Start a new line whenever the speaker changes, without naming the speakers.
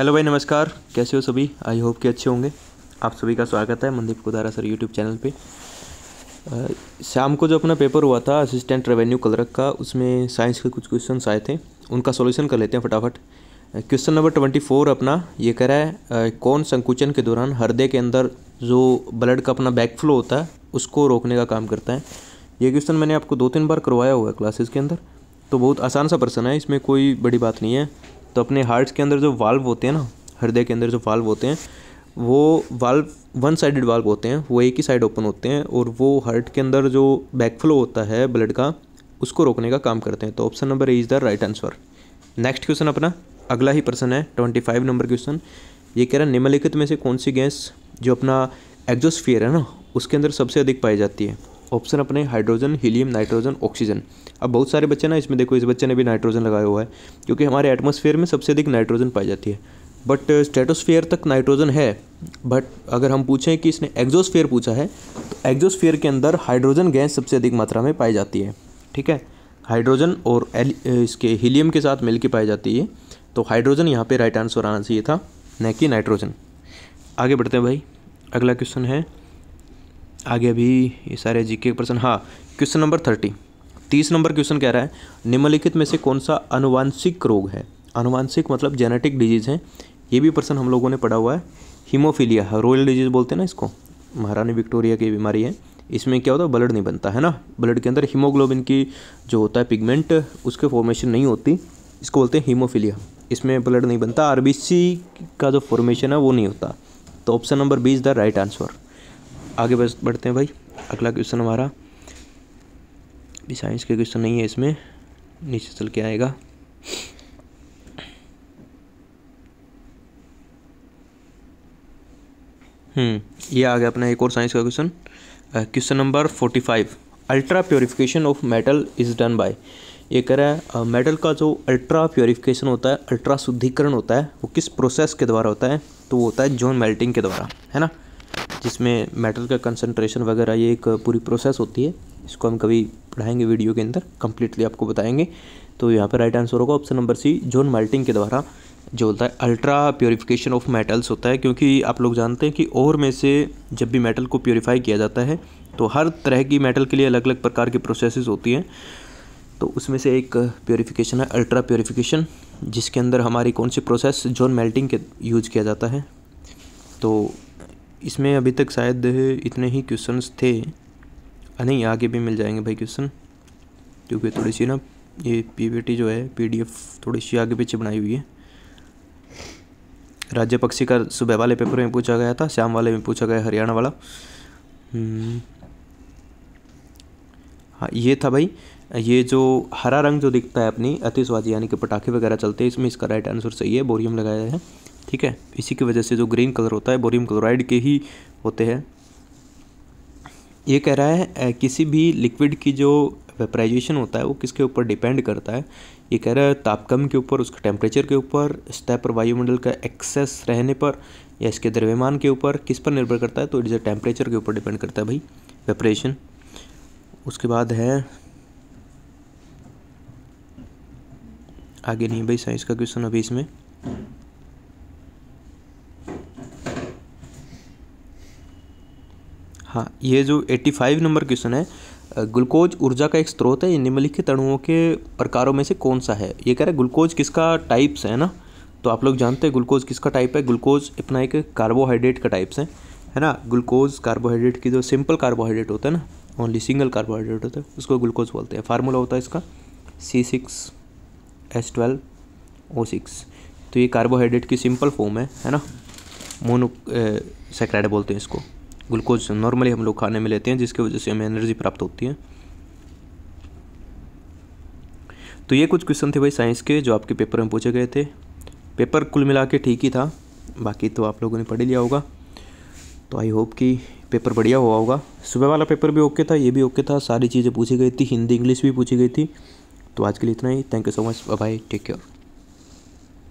Hello भाई नमस्कार कैसे हो सभी आई होप कि अच्छे होंगे आप सभी का स्वागत है Mandeep Kudara sir YouTube channel पे शाम को जो अपना पेपर हुआ था असिस्टेंट रेवेन्यू क्लर्क का उसमें साइंस के कुछ क्वेश्चन आए थे उनका सोल्यूशन कर लेते हैं फटाफट क्वेश्चन नंबर ट्वेंटी फोर अपना ये कह रहा है कौन संकुचन के दौरान हृदय के अंदर जो ब्लड का अपना बैक फ्लो होता है उसको रोकने का काम करता है ये क्वेश्चन मैंने आपको दो तीन बार करवाया हुआ है क्लासेस के अंदर तो बहुत आसान सा प्रश्न है इसमें कोई बड़ी बात नहीं है तो अपने हार्ट के अंदर जो वाल्व होते हैं ना हृदय के अंदर जो वाल्व होते हैं वो वाल्व वन साइडेड वाल्व होते हैं वो एक ही साइड ओपन होते हैं और वो हार्ट के अंदर जो बैकफ्लो होता है ब्लड का उसको रोकने का काम करते हैं तो option number A is the right answer next question अपना अगला ही प्रश्न है ट्वेंटी फाइव नंबर क्वेश्चन ये कह रहा है निम्नलिखित में से कौन सी गैस जो अपना एग्जोस्फियर है ना उसके अंदर सबसे अधिक पाई जाती है ऑप्शन अपने हाइड्रोजन हीलियम नाइट्रोजन ऑक्सीजन अब बहुत सारे बच्चे ना इसमें देखो इस बच्चे ने भी नाइट्रोजन लगाया हुआ है क्योंकि हमारे एटमोसफेयर में सबसे अधिक नाइट्रोजन पाई जाती है बट स्टेटोस्फेयर uh, तक नाइट्रोजन है बट अगर हम पूछें कि इसने एग्जोस्फेयर पूछा है तो एग्जोस्फेयर के अंदर हाइड्रोजन गैस सबसे अधिक मात्रा में पाई जाती है ठीक है हाइड्रोजन और एल इसके हीलियम के साथ मिलकर पाई जाती है तो हाइड्रोजन यहाँ पे राइट आंसर आना चाहिए था न कि नाइट्रोजन आगे बढ़ते हैं भाई अगला क्वेश्चन है आगे अभी ये सारे जी के प्रश्न हाँ क्वेश्चन नंबर थर्टी तीस नंबर क्वेश्चन कह रहा है निम्नलिखित में से कौन सा अनुवांशिक रोग है अनुवांशिक मतलब जेनेटिक डिजीज़ है ये भी प्रश्न हम लोगों ने पढ़ा हुआ है हीमोफीलिया रोयल डिजीज़ बोलते हैं ना इसको महारानी विक्टोरिया की बीमारी है इसमें क्या होता है ब्लड नहीं बनता है ना ब्लड के अंदर हीमोग्लोबिन की जो होता है पिगमेंट उसके फॉर्मेशन नहीं होती इसको बोलते हैं हीमोफीलिया इसमें ब्लड नहीं बनता आरबीसी का जो फॉर्मेशन है वो नहीं होता तो option number B is the right answer आगे बस बढ़ते हैं भाई अगला क्वेश्चन हमारा भी साइंस के क्वेश्चन नहीं है इसमें नीचे चल के आएगा हम्म ये आ गया अपना एक और साइंस का question question number forty five ultra purification of metal is done by ये कह रहा है मेटल का जो अल्ट्रा प्योरीफिकेशन होता है अल्ट्रा शुद्धिकरण होता है वो किस प्रोसेस के द्वारा होता है तो वो होता है जोन मेल्टिंग के द्वारा है ना जिसमें मेटल का कंसनट्रेशन वगैरह ये एक पूरी प्रोसेस होती है इसको हम कभी पढ़ाएंगे वीडियो के अंदर कम्प्लीटली आपको बताएंगे तो यहाँ पर राइट आंसर होगा option number C zone melting के द्वारा जो होता है अल्ट्रा प्योरीफिकेशन ऑफ मेटल्स होता है क्योंकि आप लोग जानते हैं कि ओर में से जब भी मेटल को प्योरीफाई किया जाता है तो हर तरह की मेटल के लिए अलग अलग प्रकार की प्रोसेसेस होती हैं तो उसमें से एक प्योरीफिकेशन है अल्ट्रा प्योरीफिकेशन जिसके अंदर हमारी कौन सी प्रोसेस जोन मेल्टिंग के यूज किया जाता है तो इसमें अभी तक शायद इतने ही क्वेश्चंस थे नहीं आगे भी मिल जाएंगे भाई क्वेश्चन क्योंकि थोड़ी सी ना ये पीपीटी जो है पीडीएफ थोड़ी सी आगे पीछे बनाई हुई है राज्य पक्षी का सुबह वाले पेपर में पूछा गया था शाम वाले में पूछा गया हरियाणा वाला हम्म। हाँ ये था भाई ये जो हरा रंग जो दिखता है अपनी अतिशवाजी यानी कि पटाखे वगैरह चलते हैं इसमें इसका राइट आंसर सही है बोरियम लगाया है ठीक है इसी की वजह से जो ग्रीन कलर होता है बोरियम क्लोराइड के ही होते हैं ये कह रहा है किसी भी लिक्विड की जो वेपराइजेशन होता है वो किसके ऊपर डिपेंड करता है ये कह रहा है तापक्रम के ऊपर उसके टेम्परेचर के ऊपर सतह पर वायुमंडल का एक्सेस रहने पर या इसके द्रव्यमान के ऊपर किस पर निर्भर करता है तो इट टेम्परेचर के ऊपर डिपेंड करता है भाई वेपरेशन उसके बाद है आगे नहीं भाई साइंस का क्वेश्चन अभी इसमें हाँ ये जो 85 नंबर क्वेश्चन है ग्लूकोज ऊर्जा का एक स्रोत है ये निम्नलिखित अणुओं के प्रकारों में से कौन सा है ये कह रहा है ग्लूकोज किसका टाइप्स है ना तो आप लोग जानते हैं ग्लूकोज किसका टाइप है ग्लूकोज अपना एक कार्बोहाइड्रेट का टाइप्स तो है है ना ग्लूकोज कार्बोहाइड्रेट की जो सिंपल कार्बोहाइड्रेट होता है ना ओनली सिंगल कार्बोहाइड्रेट होता है उसको ग्लूकोज बोलते हैं फार्मूला होता है इसका C six S twelve O six तो ये कार्बोहाइड्रेट की सिंपल फॉर्म है है ना मोनो सेक्राइड बोलते हैं इसको ग्लूकोज नॉर्मली हम लोग खाने में लेते हैं जिसकी वजह से हमें एनर्जी प्राप्त होती है तो ये कुछ क्वेश्चन थे भाई साइंस के जो आपके पेपर में पूछे गए थे पेपर कुल मिला के ठीक ही था बाकी तो आप लोगों ने पढ़ लिया होगा तो आई होप कि पेपर बढ़िया हुआ होगा सुबह वाला पेपर भी ओके था ये भी ओके था सारी चीज़ें पूछी गई थी हिंदी इंग्लिश भी पूछी गई थी तो आज के लिए इतना ही thank you so much bye take care